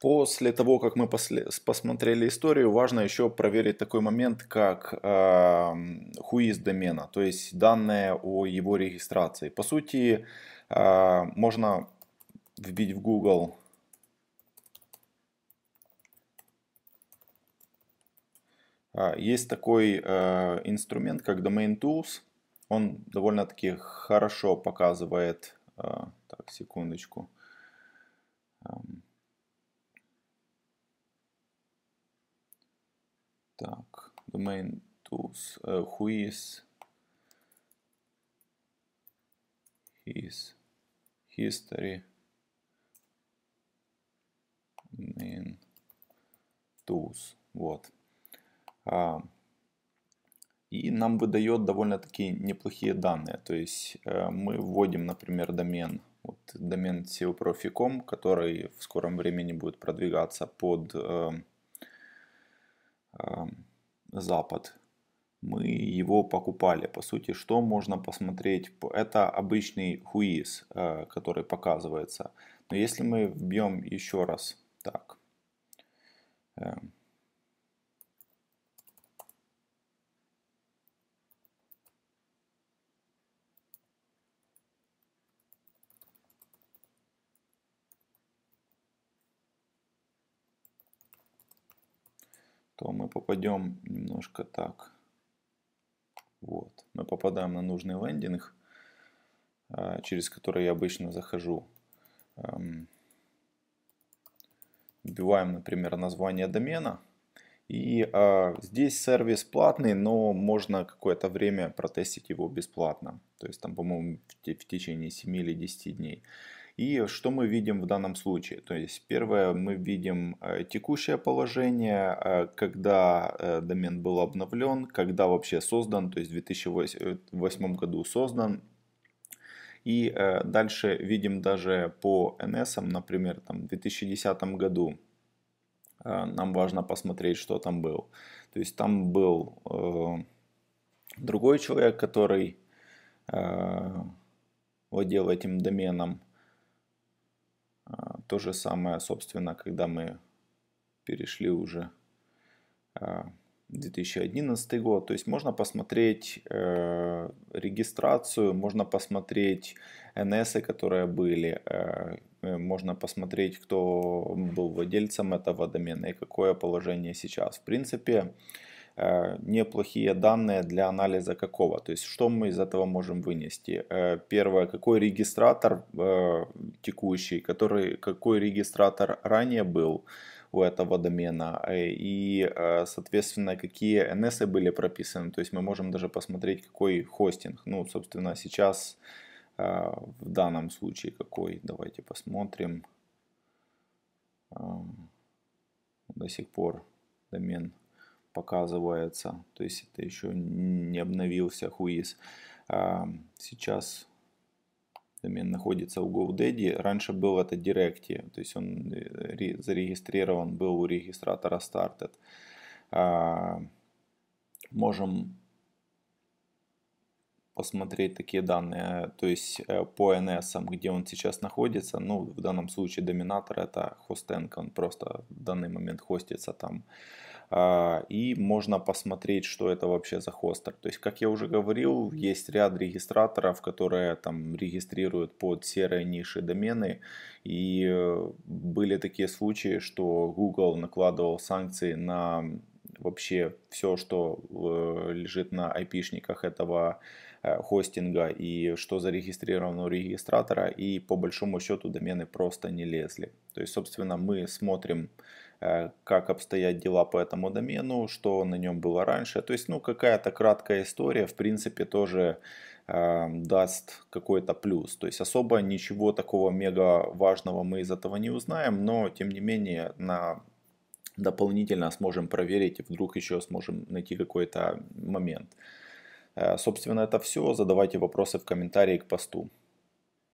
После того, как мы посмотрели историю, важно еще проверить такой момент, как э, хуиз домена, то есть данные о его регистрации. По сути, э, можно вбить в Google а, Есть такой э, инструмент, как Domain Tools. Он довольно-таки хорошо показывает... Э, так, секундочку. Так, domain tools. Uh, who is his history domain tools. Вот. Uh, и нам выдает довольно-таки неплохие данные. То есть uh, мы вводим, например, домен вот домен SEOprofi.com, который в скором времени будет продвигаться под э, Запад. Мы его покупали. По сути, что можно посмотреть? Это обычный хуиз, э, который показывается. Но если мы вбьем еще раз, так, эм, то мы попадем немножко так. Вот. Мы попадаем на нужный лендинг, а, через который я обычно захожу. Эм, вбиваем, например, название домена – и э, здесь сервис платный, но можно какое-то время протестить его бесплатно. То есть там, по-моему, в, в течение 7 или 10 дней. И что мы видим в данном случае? То есть первое, мы видим э, текущее положение, э, когда э, домен был обновлен, когда вообще создан, то есть в 2008 году создан. И э, дальше видим даже по NS, например, там, в 2010 году а, нам важно посмотреть, что там был. То есть там был э, другой человек, который э, владел этим доменом. А, то же самое, собственно, когда мы перешли уже а, 2011 год. То есть можно посмотреть э, регистрацию, можно посмотреть НС, которые были, э, э, можно посмотреть, кто был владельцем этого домена и какое положение сейчас. В принципе, э, неплохие данные для анализа какого. То есть что мы из этого можем вынести? Э, первое, какой регистратор э, текущий, который, какой регистратор ранее был у этого домена э, и, э, соответственно, какие NS были прописаны. То есть мы можем даже посмотреть, какой хостинг. Ну, собственно, сейчас э, в данном случае какой. Давайте посмотрим. Эм, до сих пор домен показывается. То есть это еще не обновился хуиз. Эм, сейчас домен находится у GoDaddy. Раньше был это Directy, то есть он э, зарегистрирован был у регистратора Started. А, можем посмотреть такие данные, то есть э, по NS, где он сейчас находится, ну в данном случае доминатор это хостенка, он просто в данный момент хостится там. А, и можно посмотреть, что это вообще за хостер. То есть, как я уже говорил, есть ряд регистраторов, которые там регистрируют под серые ниши домены, и э, были такие случаи, что Google накладывал санкции на вообще все, что э, лежит на IP-шниках этого э, хостинга и что зарегистрировано у регистратора, и по большому счету домены просто не лезли. То есть, собственно, мы смотрим Э, как обстоят дела по этому домену, что на нем было раньше. То есть, ну, какая-то краткая история, в принципе, тоже эм, даст какой-то плюс. То есть, особо ничего такого мега важного мы из этого не узнаем, но, тем не менее, на дополнительно сможем проверить и вдруг еще сможем найти какой-то момент. Э, собственно, это все. Задавайте вопросы в комментарии к посту.